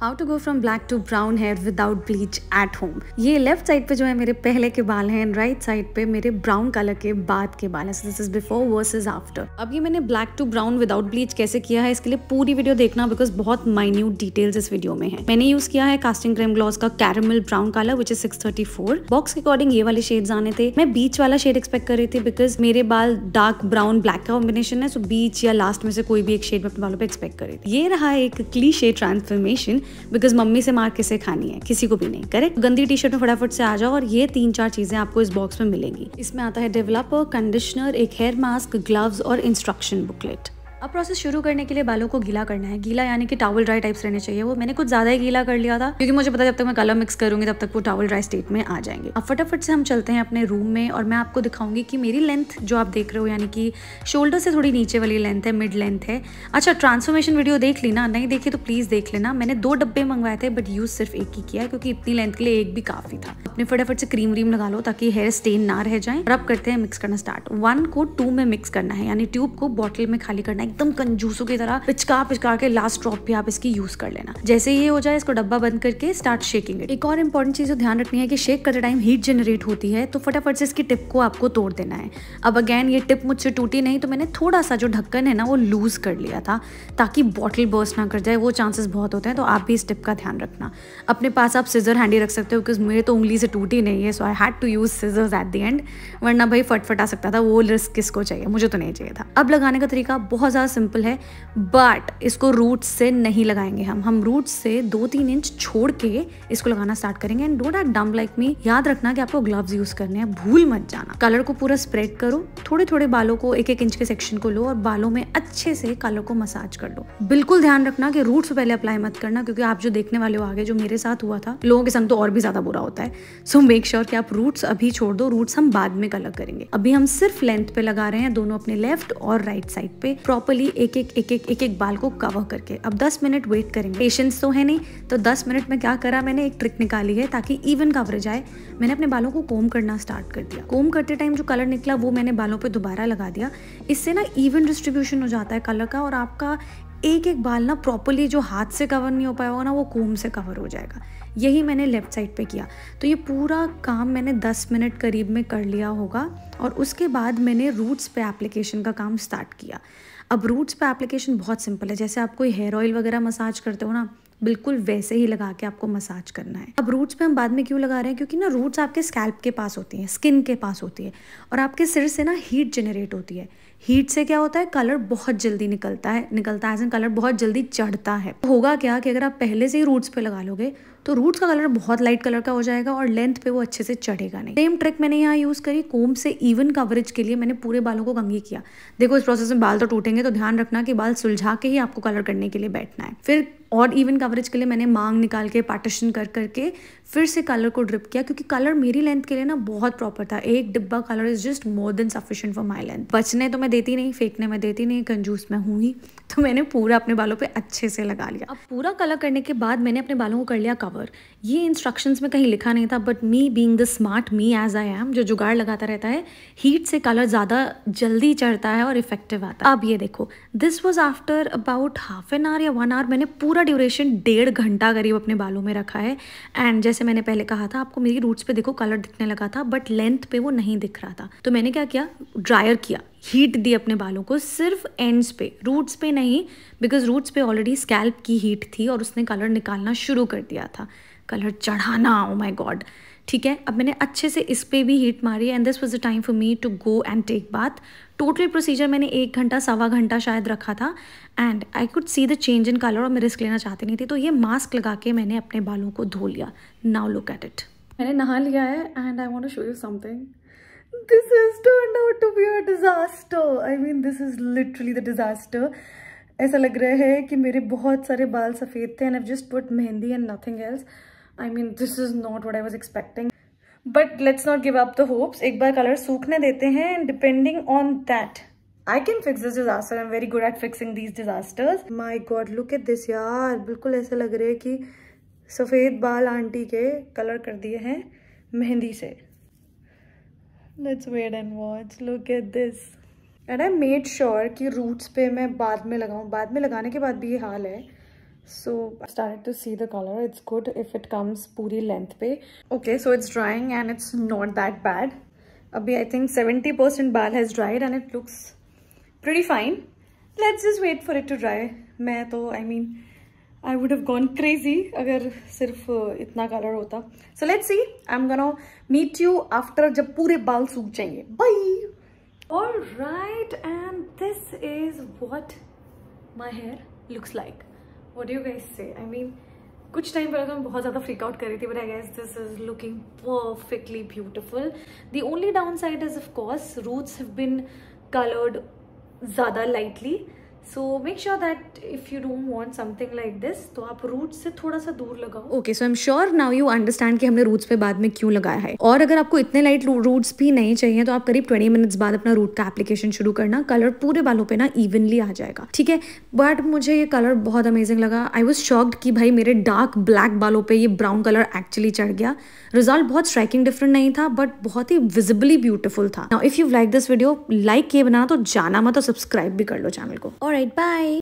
How to go from black to brown hair without bleach at home ये left side पे जो है मेरे पहले के बाल हैं एंड राइट साइड पे मेरे ब्राउन कलर के बाद के बाल हैं this is before versus after अब ये मैंने black to brown without bleach कैसे किया है इसके लिए पूरी वीडियो देखना बिकॉज बहुत माइन्यूट डिटेल्स इस वीडियो में है मैंने यूज किया है कास्टिंग क्रीम ग्लॉस का caramel brown colour which is six thirty four box के अकॉर्डिंग ये वाले शेड्स आने थे मैं बीच वाला शेड एक्सपेक्ट कर रही थी बिकॉज मेरे बाल डार्क ब्राउन ब्लैक का कॉम्बिनेशन है सो बीच या लास्ट में से कोई भी एक शेड में अपने बालों पर एक्सपेक्ट करी थी ये रहा एक क्ली शेड ट्रांसफॉर्मेशन बिकॉज मम्मी से मार किसे खानी है किसी को भी नहीं करेक्ट गंदी टी शर्ट में फटाफट से आ जाओ और ये तीन चार चीजें आपको इस बॉक्स में मिलेंगी इसमें आता है डेवलपर कंडीशनर एक हेयर मास्क ग्लव्स और इंस्ट्रक्शन बुकलेट अब प्रोसेस शुरू करने के लिए बालों को गीला करना है गीला यानी कि टावल ड्राई टाइप्स रहने चाहिए वो मैंने कुछ ज्यादा ही गीला कर लिया था क्योंकि मुझे पता जब तक मैं कलर मिक्स करूंगी तब तक वो टावल ड्राई स्टेट में आ जाएंगे अब फटाफट से हम चलते हैं अपने रूम में और मैं आपको दिखाऊंगी कि मेरी लेंथ जो आप देख रहे हो यानी कि शोल्डर से थोड़ी नीचे वाली लेंथ है मिड लेंथ है अच्छा ट्रांसफॉर्मेशन वीडियो देख लेना नहीं देखी तो प्लीज देख लेना मैंने दो डब्बे मंगवाए थे बट यूज सिर्फ एक ही किया है क्योंकि इतनी लेंथ के लिए एक भी काफी था अपने फटाफट से क्रीम व्रीम लगा लो ताकि हेयर स्टेन ना रह जाए रब करते हैं मिक्स करना स्टार्ट वन को टू में मिक्स करना है यानी ट्यूब को बॉटल में खाली करना है एकदम कंजूसों की तरह पिचका पिचका के लास्ट ड्रॉप भी आप इसकी यूज कर लेना जैसे ये हो जाए इसको डब्बा बंद करके स्टार्ट शेकिंग एक और इंपॉर्टेंट चीज ध्यान रखनी है कि शेक करते टाइम हीट जनरेट होती है तो फटाफट से इसकी टिप को आपको तोड़ देना है अब अगेन ये टिप मुझसे टूटी नहीं तो मैंने थोड़ा सा जो ढक्कन है ना वो लूज कर लिया था ताकि बॉटल बर्स्ट ना कर जाए वो चांसेस बहुत होते हैं तो आप भी इस टिप का ध्यान रखना अपने पास आप सीजर हैंडी रख सकते हो क्योंकि मेरे तो उंगली से टूटी नहीं है so I had to use scissors at the end वरना भाई फटफट आ सकता था वो रिस्क किसको चाहिए मुझे तो नहीं चाहिए था अब लगाने का तरीका बहुत ज़्यादा इतना सिंपल है बट इसको रूट से नहीं लगाएंगे हम हम रूट से दो तीन इंच छोड़ के इसको लगाना स्टार्ट करेंगे and don't act dumb like me याद रखना कि आपको ग्लव्स यूज करने हैं भूल मत जाना कलर को पूरा स्प्रेड करो थोड़े थोड़े बालों को एक एक इंच के सेक्शन को लो और बालों में अच्छे से कलर को मसाज कर लो बिल्कुल ध्यान रखना कि रूट पहले अप्लाई मत करना क्योंकि आप जो देखने वाले हो आगे जो मेरे साथ हुआ था लोगों के संग तो और भी ज्यादा बुरा होता है सो मेक श्योर कि आप रूट्स अभी छोड़ दो रूट्स हम बाद में कलर करेंगे अभी हम सिर्फ लेंथ पे लगा रहे हैं दोनों अपने लेफ्ट और राइट साइड पे प्रॉपर प्रॉपरली एक एक एक एक एक एक बाल को कवर करके अब 10 मिनट वेट करेंगे पेशेंस तो है नहीं तो 10 मिनट में क्या करा मैंने एक ट्रिक निकाली है ताकि इवन कवरेज आए मैंने अपने बालों को कोम करना स्टार्ट कर दिया कोम करते टाइम जो कलर निकला वो मैंने बालों पर दोबारा लगा दिया इससे ना इवन डिस्ट्रीब्यूशन हो जाता है कलर का और आपका एक एक बाल ना प्रॉपरली जो हाथ से कवर नहीं हो पाया होगा ना वो कोम से कवर हो जाएगा यही मैंने लेफ़्ट साइड पे किया तो ये पूरा काम मैंने 10 मिनट करीब में कर लिया होगा और उसके बाद मैंने रूट्स पे एप्लीकेशन का काम स्टार्ट किया अब रूट्स पर एप्लीकेशन बहुत सिंपल है जैसे आप कोई हेयर ऑयल वगैरह मसाज करते हो ना बिल्कुल वैसे ही लगा के आपको मसाज करना है अब रूट्स पे हम बाद में क्यों लगा रहे हैं क्योंकि ना रूट्स आपके स्कैल्प के पास होती हैं स्किन के पास होती है और आपके सिर से ना हीट जनरेट होती है हीट से क्या होता है कलर बहुत जल्दी निकलता है निकलता है एज एन कलर बहुत जल्दी चढ़ता है होगा क्या कि अगर आप पहले से ही रूट्स पे लगा लोगे तो रूट्स का कलर बहुत लाइट कलर का हो जाएगा और लेंथ पे वो अच्छे से चढ़ेगा नहीं सेम ट्रिक मैंने यहाँ यूज़ करी कोम से इवन कवरेज के लिए मैंने पूरे बालों को कंगी किया देखो इस प्रोसेस में बाल तो टूटेंगे तो ध्यान रखना कि बाल सुलझा के ही आपको कलर करने के लिए बैठना है फिर और इवन कवरेज के लिए मैंने मांग निकाल के पार्टीशन कर करके फिर से कलर को ड्रिप किया क्योंकि कलर मेरी लेंथ के लिए ना बहुत प्रॉपर था एक डिब्बा colour is just more than sufficient for my length बचने तो मैं देती नहीं फेंकने में देती नहीं कंजूस में हूँ ही तो मैंने पूरा अपने बालों पर अच्छे से लगा लिया अब पूरा कलर करने के बाद मैंने अपने बालों को कर लिया कवर ये इंस्ट्रक्शंस में कहीं लिखा नहीं था but me being the smart me as I am जो जुगाड़ लगाता रहता है हीट से कलर ज़्यादा जल्दी चढ़ता है और इफेक्टिव आता है अब ये देखो this was after about half an hour या वन आवर मैंने पूरा ड्यूरेशन डेढ़ घंटा करीब अपने बालों में रखा है एंड जैसे मैंने पहले कहा था आपको मेरी रूट्स पे देखो कलर दिखने लगा था बट लेंथ पे वो नहीं दिख रहा था तो मैंने क्या किया ड्रायर किया हीट दी अपने बालों को सिर्फ एंड्स पे रूट्स पे नहीं बिकॉज रूट्स पे ऑलरेडी स्कैल्प की हीट थी और उसने कलर निकालना शुरू कर दिया था कलर चढ़ाना ओ माई गॉड ठीक है अब मैंने अच्छे से इस पर भी हीट मारी and this was a time for me to go and take bath total procedure मैंने एक घंटा सवा घंटा शायद रखा था and I could see the change in colour और मैं रिस्क लेना चाहती नहीं थी तो ये मास्क लगा के मैंने अपने बालों को धो लिया नाउ लुक एट इट मैंने नहा लिया है and I want to show you something this is turn out to be a disaster I mean this is literally the disaster ऐसा लग रहा है कि मेरे बहुत सारे बाल सफ़ेद थे and I just put mehndi and nothing else I mean this is not what I was expecting but let's not give up the hopes एक बार कलर सूखने देते हैं and depending on that I can fix this disaster I am very good at these disasters. My my god look at this यार बिल्कुल ऐसा लग रहा है कि सफ़ेद बाल आंटी के कलर कर दिए हैं मेहंदी से Let's wait and watch. Look at this. And I made sure कि रूट्स पे मैं बाद में लगाऊँ बाद में लगाने के बाद भी ये हाल है so I started to see the color it's good if it comes puri length pe okay so it's drying and it's not that bad abhi I think 70% bal has dried and it looks pretty fine let's just wait for it to dry मैं to I mean I would have gone crazy अगर सिर्फ itna uh, color होता so let's see I'm gonna meet you after jab pure बाल सूख bye all right and this is what my hair looks like what you guess से I mean कुछ time पहले तो मैं बहुत ज़्यादा फ्रिक आउट कर रही थी but I guess this is looking perfectly beautiful the only down side is of roots have been coloured ज़्यादा lightly so make sure that if you don't want something like this तो आप root से थोड़ा सा दूर लगाओ okay so I am sure now you understand कि हमने रूट्स पे बाद में क्यों लगाया है और अगर आपको इतने लाइट रूट्स भी नहीं चाहिए तो आप करीब ट्वेंटी मिनट्स बाद अपना रूट का एप्लीकेशन शुरू करना कलर पूरे बालों पे ना इवनली आ जाएगा ठीक है बट मुझे ये कलर बहुत अमेजिंग लगा आई वॉज शॉक्ड कि भाई मेरे डार्क ब्लैक बालों पर ये ब्राउन कलर एक्चुअली चढ़ गया रिजल्ट बहुत स्ट्राइकिंग डिफरेंट नहीं था बट बहुत ही विजिबली ब्यूटीफुल था if you like this video like किए बना तो जाना मत और सब्सक्राइब भी कर लो चैनल को और Alright, bye!